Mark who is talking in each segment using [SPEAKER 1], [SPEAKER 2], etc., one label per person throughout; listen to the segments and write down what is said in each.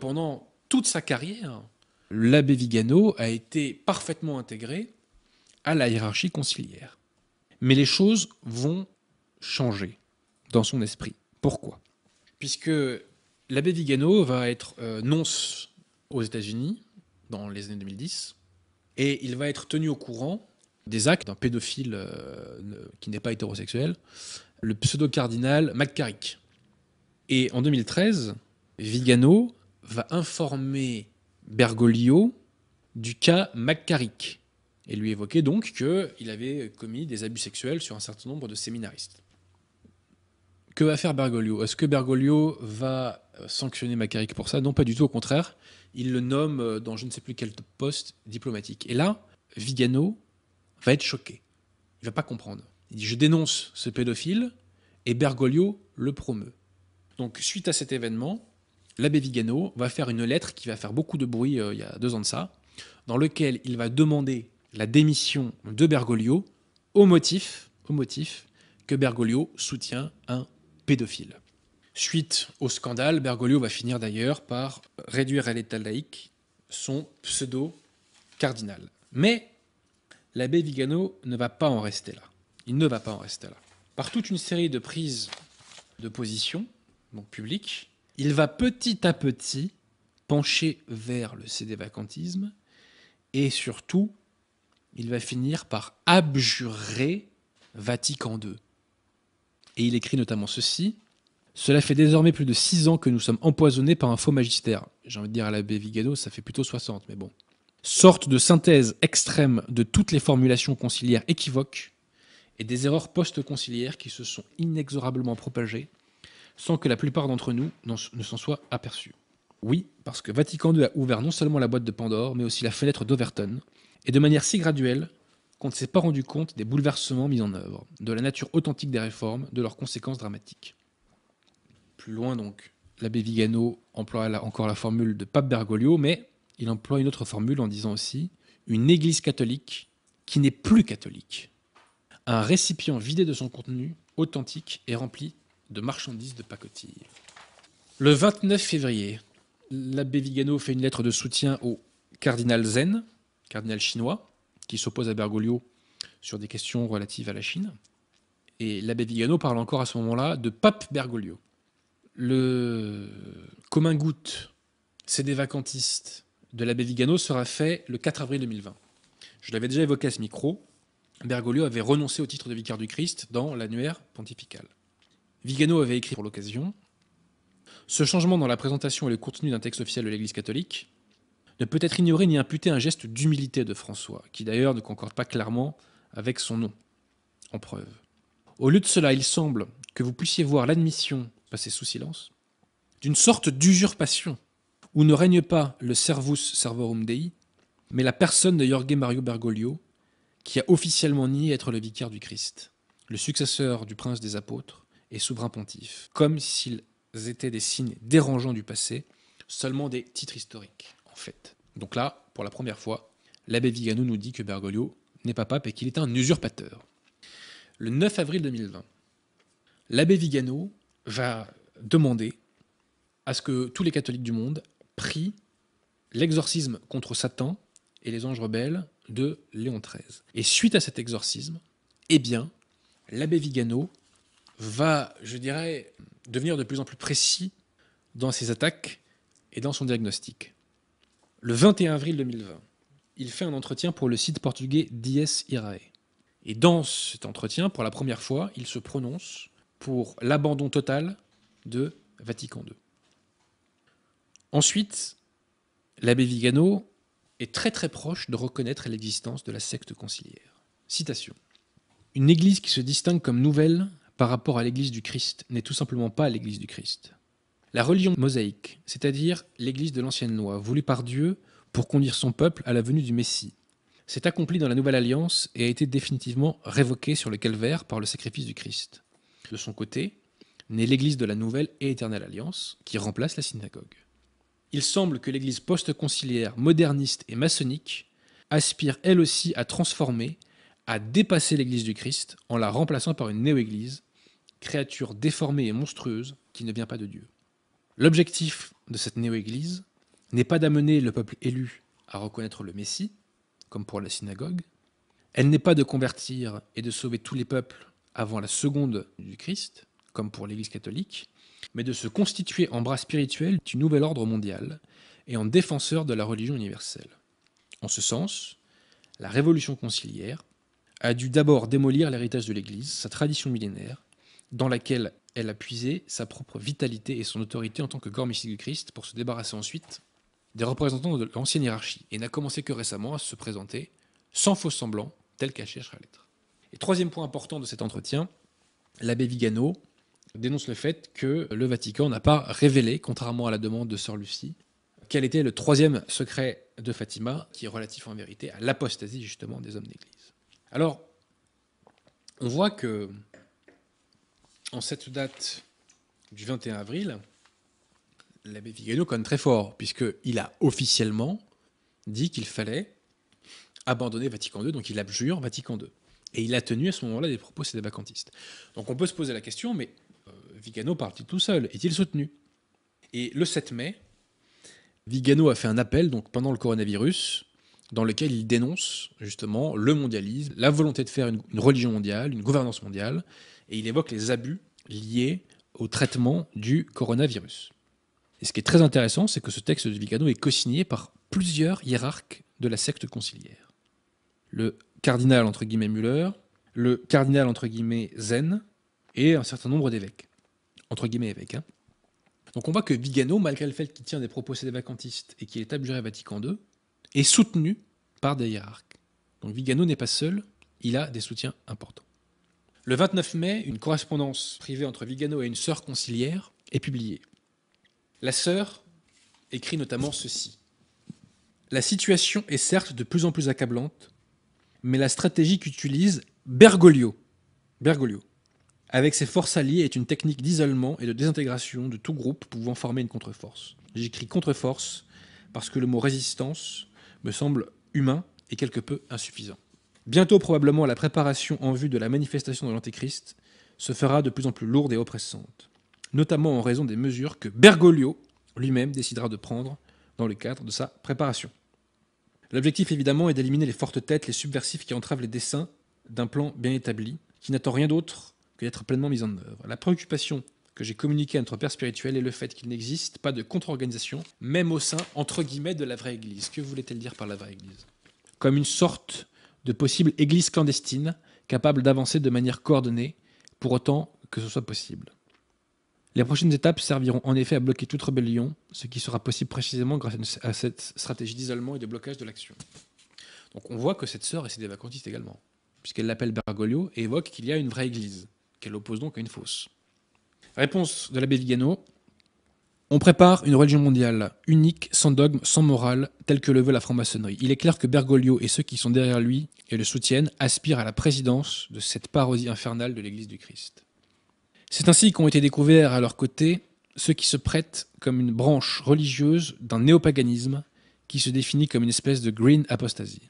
[SPEAKER 1] pendant toute sa carrière, l'abbé Vigano a été parfaitement intégré à la hiérarchie conciliaire. Mais les choses vont changer dans son esprit. Pourquoi Puisque l'abbé Vigano va être euh, nonce aux États-Unis dans les années 2010, et il va être tenu au courant des actes d'un pédophile euh, qui n'est pas hétérosexuel, le pseudo-cardinal McCarrick. Et en 2013, Vigano va informer Bergoglio du cas McCarrick et lui évoquer donc qu'il avait commis des abus sexuels sur un certain nombre de séminaristes. Que va faire Bergoglio Est-ce que Bergoglio va euh, sanctionner McCarrick pour ça Non, pas du tout, au contraire. Il le nomme euh, dans je ne sais plus quel poste diplomatique. Et là, Vigano va être choqué. Il va pas comprendre. Il dit Je dénonce ce pédophile et Bergoglio le promeut. Donc, suite à cet événement, l'abbé Vigano va faire une lettre qui va faire beaucoup de bruit euh, il y a deux ans de ça, dans lequel il va demander la démission de Bergoglio au motif, au motif que Bergoglio soutient un pédophile. Suite au scandale, Bergoglio va finir d'ailleurs par réduire à l'état laïque son pseudo-cardinal. Mais l'abbé Vigano ne va pas en rester là. Il ne va pas en rester là. Par toute une série de prises de position, donc publiques, il va petit à petit pencher vers le cédévacantisme et surtout, il va finir par abjurer Vatican II. Et il écrit notamment ceci Cela fait désormais plus de six ans que nous sommes empoisonnés par un faux magistère. J'ai envie de dire à l'abbé Vigado, ça fait plutôt 60, mais bon. Sorte de synthèse extrême de toutes les formulations conciliaires équivoques et des erreurs post-conciliaires qui se sont inexorablement propagées sans que la plupart d'entre nous ne s'en soient aperçus. Oui, parce que Vatican II a ouvert non seulement la boîte de Pandore, mais aussi la fenêtre d'Overton, et de manière si graduelle qu'on ne s'est pas rendu compte des bouleversements mis en œuvre, de la nature authentique des réformes, de leurs conséquences dramatiques. Plus loin donc, l'abbé Vigano emploie encore la formule de pape Bergoglio, mais il emploie une autre formule en disant aussi une église catholique qui n'est plus catholique. Un récipient vidé de son contenu authentique et rempli de marchandises de pacotille. Le 29 février, l'abbé Vigano fait une lettre de soutien au cardinal Zen, cardinal chinois, qui s'oppose à Bergoglio sur des questions relatives à la Chine. Et l'abbé Vigano parle encore à ce moment-là de pape Bergoglio. Le commun goutte, c'est des vacantistes de l'abbé Vigano sera fait le 4 avril 2020. Je l'avais déjà évoqué à ce micro, Bergoglio avait renoncé au titre de vicaire du Christ dans l'annuaire pontifical. Vigano avait écrit pour l'occasion Ce changement dans la présentation et le contenu d'un texte officiel de l'Église catholique ne peut être ignoré ni imputé un geste d'humilité de François, qui d'ailleurs ne concorde pas clairement avec son nom. En preuve. Au lieu de cela, il semble que vous puissiez voir l'admission, passée sous silence, d'une sorte d'usurpation, où ne règne pas le servus servorum dei, mais la personne de Jorge Mario Bergoglio, qui a officiellement nié être le vicaire du Christ, le successeur du prince des apôtres, et souverain pontife, comme s'ils étaient des signes dérangeants du passé, seulement des titres historiques, en fait. Donc là, pour la première fois, l'abbé Vigano nous dit que Bergoglio n'est pas pape et qu'il est un usurpateur. Le 9 avril 2020, l'abbé Vigano va demander à ce que tous les catholiques du monde prient l'exorcisme contre Satan et les anges rebelles de Léon XIII. Et suite à cet exorcisme, eh bien, l'abbé Vigano va, je dirais, devenir de plus en plus précis dans ses attaques et dans son diagnostic. Le 21 avril 2020, il fait un entretien pour le site portugais Dies Irae. Et dans cet entretien, pour la première fois, il se prononce pour l'abandon total de Vatican II. Ensuite, l'abbé Vigano est très très proche de reconnaître l'existence de la secte conciliaire. Citation. Une église qui se distingue comme nouvelle par rapport à l'Église du Christ n'est tout simplement pas l'Église du Christ. La religion mosaïque, c'est-à-dire l'Église de l'ancienne loi, voulue par Dieu pour conduire son peuple à la venue du Messie, s'est accomplie dans la Nouvelle Alliance et a été définitivement révoquée sur le calvaire par le sacrifice du Christ. De son côté, naît l'Église de la Nouvelle et Éternelle Alliance, qui remplace la synagogue. Il semble que l'Église post-conciliaire, moderniste et maçonnique aspire elle aussi à transformer, à dépasser l'Église du Christ en la remplaçant par une néo-Église créature déformée et monstrueuse qui ne vient pas de Dieu. L'objectif de cette néo-église n'est pas d'amener le peuple élu à reconnaître le Messie, comme pour la synagogue. Elle n'est pas de convertir et de sauver tous les peuples avant la seconde du Christ, comme pour l'Église catholique, mais de se constituer en bras spirituel du nouvel ordre mondial et en défenseur de la religion universelle. En ce sens, la révolution conciliaire a dû d'abord démolir l'héritage de l'Église, sa tradition millénaire, dans laquelle elle a puisé sa propre vitalité et son autorité en tant que corps mystique du Christ pour se débarrasser ensuite des représentants de l'ancienne hiérarchie et n'a commencé que récemment à se présenter sans faux semblant tel qu'elle cherche à l'être. Et troisième point important de cet entretien, l'abbé Vigano dénonce le fait que le Vatican n'a pas révélé, contrairement à la demande de Sœur Lucie, quel était le troisième secret de Fatima qui est relatif en vérité à l'apostasie justement des hommes d'Église. Alors, on voit que en cette date du 21 avril, l'abbé Vigano conne très fort, puisqu'il a officiellement dit qu'il fallait abandonner Vatican II, donc il abjure Vatican II. Et il a tenu à ce moment-là des propos sédébacantistes. Donc on peut se poser la question, mais Vigano euh, parle-t-il tout seul Est-il soutenu Et le 7 mai, Vigano a fait un appel, donc pendant le coronavirus, dans lequel il dénonce justement le mondialisme, la volonté de faire une, religion mondiale, une gouvernance mondiale, et il évoque les abus liés au traitement du coronavirus. Et ce qui est très intéressant, c'est que ce texte de Vigano est co-signé par plusieurs hiérarques de la secte conciliaire. Le cardinal entre guillemets Müller, le cardinal entre guillemets Zen et un certain nombre d'évêques. Entre guillemets évêques. Hein. Donc on voit que Vigano, malgré le fait qu'il tient des propos sédévacantistes et qu'il est abjuré Vatican II, est soutenu par des hiérarques. Donc Vigano n'est pas seul, il a des soutiens importants. Le 29 mai, une correspondance privée entre Vigano et une sœur conciliaire est publiée. La sœur écrit notamment ceci. La situation est certes de plus en plus accablante, mais la stratégie qu'utilise Bergoglio, Bergoglio, avec ses forces alliées, est une technique d'isolement et de désintégration de tout groupe pouvant former une contre-force. J'écris contre-force parce que le mot résistance me semble humain et quelque peu insuffisant. Bientôt probablement la préparation en vue de la manifestation de l'Antéchrist se fera de plus en plus lourde et oppressante, notamment en raison des mesures que Bergoglio lui-même décidera de prendre dans le cadre de sa préparation. L'objectif évidemment est d'éliminer les fortes têtes, les subversifs qui entravent les desseins d'un plan bien établi, qui n'attend rien d'autre que d'être pleinement mis en œuvre. La préoccupation que j'ai communiqué à notre Père spirituel est le fait qu'il n'existe pas de contre-organisation, même au sein, entre guillemets, de la vraie Église. Que voulait-elle dire par la vraie Église Comme une sorte de possible Église clandestine, capable d'avancer de manière coordonnée, pour autant que ce soit possible. Les prochaines étapes serviront en effet à bloquer toute rébellion, ce qui sera possible précisément grâce à cette stratégie d'isolement et de blocage de l'action. Donc on voit que cette sœur est des vacantiste également, puisqu'elle l'appelle Bergoglio et évoque qu'il y a une vraie Église, qu'elle oppose donc à une fausse. Réponse de l'abbé Vigano. On prépare une religion mondiale, unique, sans dogme, sans morale, telle que le veut la franc-maçonnerie. Il est clair que Bergoglio et ceux qui sont derrière lui et le soutiennent aspirent à la présidence de cette parodie infernale de l'Église du Christ. C'est ainsi qu'ont été découverts à leur côté ceux qui se prêtent comme une branche religieuse d'un néopaganisme qui se définit comme une espèce de green apostasie.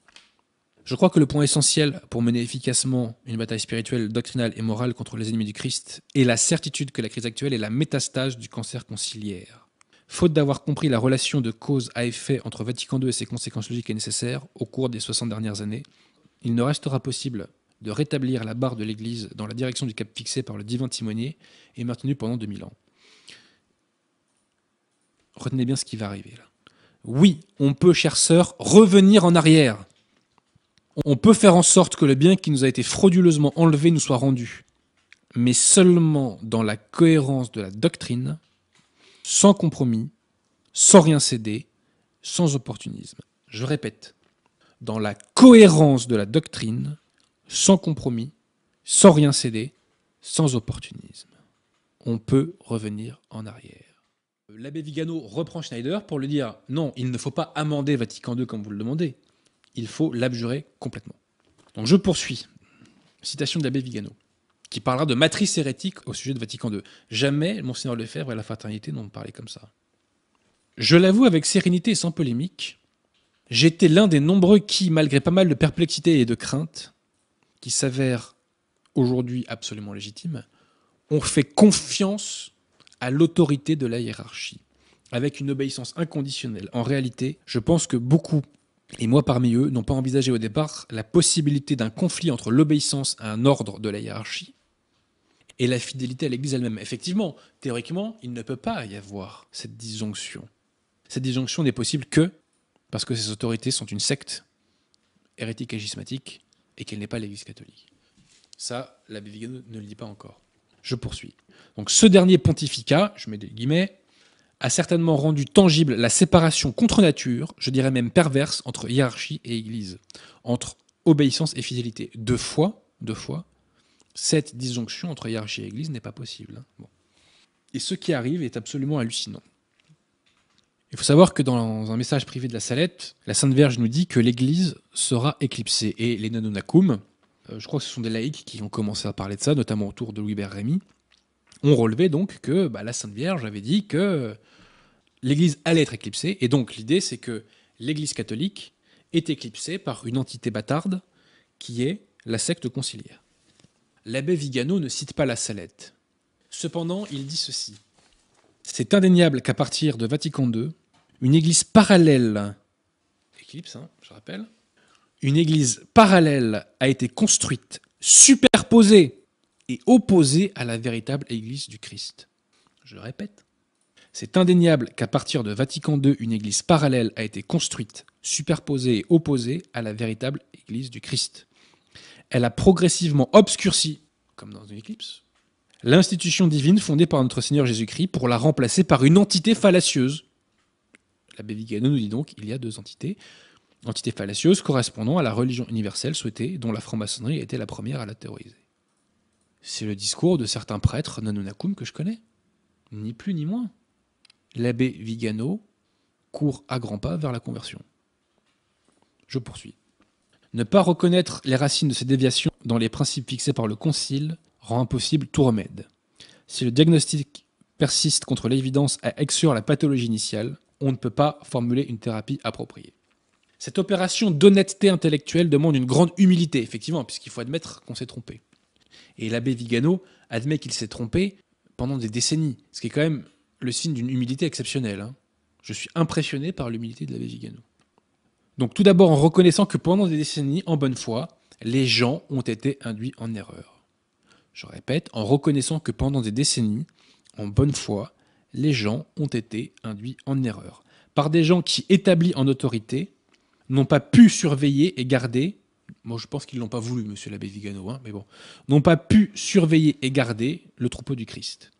[SPEAKER 1] Je crois que le point essentiel pour mener efficacement une bataille spirituelle, doctrinale et morale contre les ennemis du Christ est la certitude que la crise actuelle est la métastase du cancer conciliaire. Faute d'avoir compris la relation de cause à effet entre Vatican II et ses conséquences logiques et nécessaires au cours des 60 dernières années, il ne restera possible de rétablir la barre de l'Église dans la direction du cap fixé par le divin timonier et maintenu pendant 2000 ans. Retenez bien ce qui va arriver là. Oui, on peut, chère sœurs, revenir en arrière on peut faire en sorte que le bien qui nous a été frauduleusement enlevé nous soit rendu, mais seulement dans la cohérence de la doctrine, sans compromis, sans rien céder, sans opportunisme. Je répète, dans la cohérence de la doctrine, sans compromis, sans rien céder, sans opportunisme. On peut revenir en arrière. L'abbé Vigano reprend Schneider pour lui dire non, il ne faut pas amender Vatican II comme vous le demandez il faut l'abjurer complètement. Donc je poursuis. Citation de l'abbé Vigano, qui parlera de matrice hérétique au sujet de Vatican II. Jamais Monseigneur Lefebvre et la fraternité n'ont parlé comme ça. Je l'avoue avec sérénité et sans polémique, j'étais l'un des nombreux qui, malgré pas mal de perplexité et de crainte, qui s'avèrent aujourd'hui absolument légitimes, ont fait confiance à l'autorité de la hiérarchie, avec une obéissance inconditionnelle. En réalité, je pense que beaucoup et moi parmi eux, n'ont pas envisagé au départ la possibilité d'un conflit entre l'obéissance à un ordre de la hiérarchie et la fidélité à l'Église elle-même. Effectivement, théoriquement, il ne peut pas y avoir cette disjonction. Cette disjonction n'est possible que parce que ces autorités sont une secte hérétique et gismatique et qu'elle n'est pas l'Église catholique. Ça, l'abbé bible ne le dit pas encore. Je poursuis. Donc ce dernier pontificat, je mets des guillemets, a certainement rendu tangible la séparation contre nature, je dirais même perverse, entre hiérarchie et Église, entre obéissance et fidélité. Deux fois, deux fois, cette disjonction entre hiérarchie et Église n'est pas possible. Hein. Et ce qui arrive est absolument hallucinant. Il faut savoir que dans un message privé de la Salette, la Sainte Vierge nous dit que l'Église sera éclipsée. Et les Nanonakum, euh, je crois que ce sont des laïcs qui ont commencé à parler de ça, notamment autour de Louis-Bert on relevait donc que bah, la Sainte Vierge avait dit que l'Église allait être éclipsée. Et donc l'idée, c'est que l'Église catholique est éclipsée par une entité bâtarde qui est la secte conciliaire. L'abbé Vigano ne cite pas la Salette. Cependant, il dit ceci. C'est indéniable qu'à partir de Vatican II, une église parallèle, éclipse, hein, je rappelle, une église parallèle a été construite, superposée et opposée à la véritable Église du Christ. Je répète. C'est indéniable qu'à partir de Vatican II, une Église parallèle a été construite, superposée et opposée à la véritable Église du Christ. Elle a progressivement obscurci, comme dans une éclipse, l'institution divine fondée par notre Seigneur Jésus-Christ pour la remplacer par une entité fallacieuse. L'abbé Vigano nous dit donc il y a deux entités. Entité fallacieuse correspondant à la religion universelle souhaitée, dont la franc-maçonnerie était la première à la théoriser. C'est le discours de certains prêtres nanonakum que je connais. Ni plus ni moins. L'abbé Vigano court à grands pas vers la conversion. Je poursuis. Ne pas reconnaître les racines de ces déviations dans les principes fixés par le Concile rend impossible tout remède. Si le diagnostic persiste contre l'évidence à exclure la pathologie initiale, on ne peut pas formuler une thérapie appropriée. Cette opération d'honnêteté intellectuelle demande une grande humilité, effectivement, puisqu'il faut admettre qu'on s'est trompé. Et l'abbé Vigano admet qu'il s'est trompé pendant des décennies, ce qui est quand même le signe d'une humilité exceptionnelle. Hein. Je suis impressionné par l'humilité de l'abbé Vigano. Donc tout d'abord en reconnaissant que pendant des décennies, en bonne foi, les gens ont été induits en erreur. Je répète, en reconnaissant que pendant des décennies, en bonne foi, les gens ont été induits en erreur. Par des gens qui, établis en autorité, n'ont pas pu surveiller et garder moi, je pense qu'ils l'ont pas voulu, monsieur l'abbé Vigano, hein, mais bon, n'ont pas pu surveiller et garder le troupeau du Christ.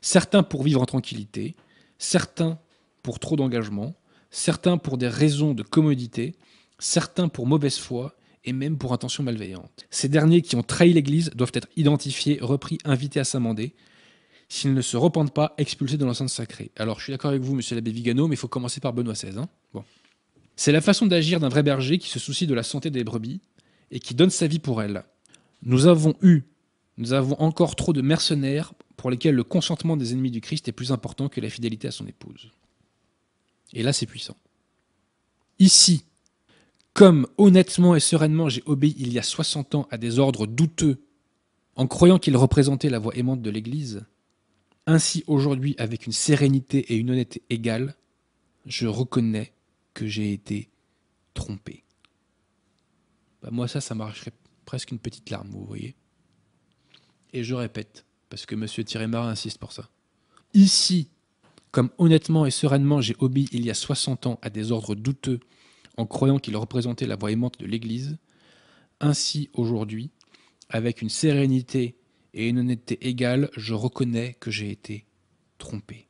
[SPEAKER 1] Certains pour vivre en tranquillité, certains pour trop d'engagement, certains pour des raisons de commodité, certains pour mauvaise foi et même pour intention malveillante. Ces derniers qui ont trahi l'Église doivent être identifiés, repris, invités à s'amender. S'ils ne se repentent pas, expulsés de l'enceinte sacrée. Alors, je suis d'accord avec vous, monsieur l'abbé Vigano, mais il faut commencer par Benoît XVI. Hein. C'est la façon d'agir d'un vrai berger qui se soucie de la santé des brebis, et qui donne sa vie pour elle. Nous avons eu, nous avons encore trop de mercenaires pour lesquels le consentement des ennemis du Christ est plus important que la fidélité à son épouse. Et là, c'est puissant. Ici, comme honnêtement et sereinement j'ai obéi il y a 60 ans à des ordres douteux, en croyant qu'ils représentaient la voix aimante de l'Église, ainsi aujourd'hui, avec une sérénité et une honnêteté égales, je reconnais que j'ai été trompé. Bah, moi ça, ça m'arracherait presque une petite larme, vous voyez. Et je répète, parce que M. Thierry insiste pour ça. Ici, comme honnêtement et sereinement j'ai obéi il y a 60 ans à des ordres douteux en croyant qu'ils représentaient la voix aimante de l'Église, ainsi aujourd'hui, avec une sérénité et une honnêteté égales, je reconnais que j'ai été trompé.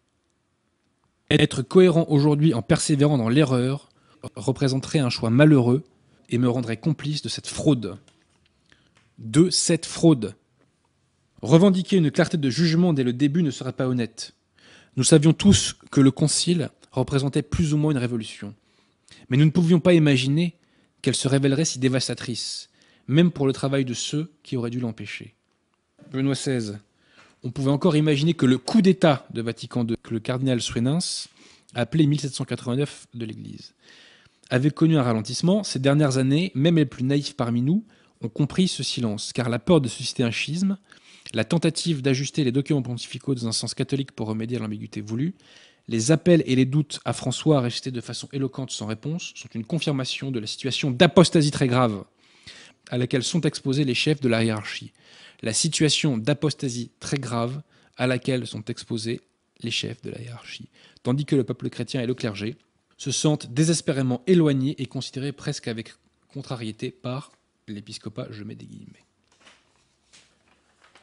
[SPEAKER 1] Être cohérent aujourd'hui en persévérant dans l'erreur représenterait un choix malheureux et me rendrait complice de cette fraude. De cette fraude. Revendiquer une clarté de jugement dès le début ne serait pas honnête. Nous savions tous que le Concile représentait plus ou moins une révolution. Mais nous ne pouvions pas imaginer qu'elle se révélerait si dévastatrice, même pour le travail de ceux qui auraient dû l'empêcher. Benoît XVI, on pouvait encore imaginer que le coup d'État de Vatican II, que le cardinal Suenens appelé 1789 de l'Église, avait connu un ralentissement, ces dernières années, même les plus naïfs parmi nous ont compris ce silence, car la peur de susciter un schisme, la tentative d'ajuster les documents pontificaux dans un sens catholique pour remédier à l'ambiguïté voulue, les appels et les doutes à François restés de façon éloquente sans réponse sont une confirmation de la situation d'apostasie très grave à laquelle sont exposés les chefs de la hiérarchie. La situation d'apostasie très grave à laquelle sont exposés les chefs de la hiérarchie. Tandis que le peuple chrétien et le clergé se sentent désespérément éloignés et considérés presque avec contrariété par l'épiscopat, je mets des guillemets.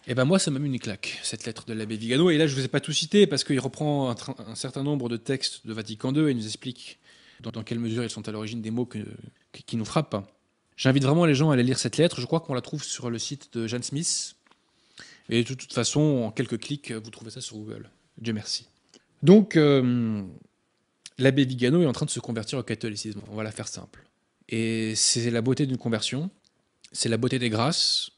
[SPEAKER 1] Et eh ben moi, ça m'a mis une claque, cette lettre de l'abbé Vigano. Et là, je ne vous ai pas tout cité parce qu'il reprend un, certain nombre de textes de Vatican II et nous explique dans, quelle mesure ils sont à l'origine des mots qui nous frappent. J'invite vraiment les gens à aller lire cette lettre. Je crois qu'on la trouve sur le site de Jeanne Smith. Et de toute façon, en quelques clics, vous trouvez ça sur Google. Dieu merci. Donc, euh, l'abbé Vigano est en train de se convertir au catholicisme. On va la faire simple. Et c'est la beauté d'une conversion, c'est la beauté des grâces.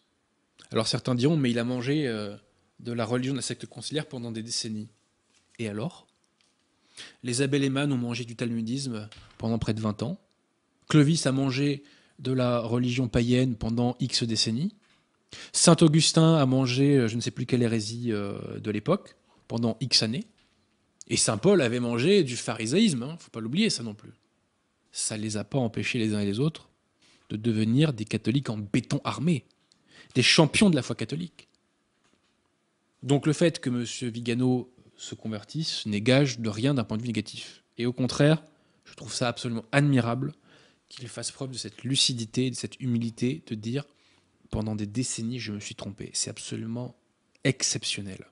[SPEAKER 1] Alors certains diront, mais il a mangé euh, de la religion de la secte conciliaire pendant des décennies. Et alors Les abbés Léman ont mangé du talmudisme pendant près de 20 ans. Clovis a mangé de la religion païenne pendant X décennies. Saint Augustin a mangé euh, je ne sais plus quelle hérésie euh, de l'époque pendant X années. Et saint Paul avait mangé du pharisaïsme, ne hein, faut pas l'oublier ça non plus. Ça ne les a pas empêchés les uns et les autres de devenir des catholiques en béton armé, des champions de la foi catholique. Donc le fait que M. Vigano se convertisse n'égage de rien d'un point de vue négatif. Et au contraire, je trouve ça absolument admirable qu'il fasse preuve de cette lucidité, de cette humilité, de dire pendant des décennies je me suis trompé. C'est absolument exceptionnel.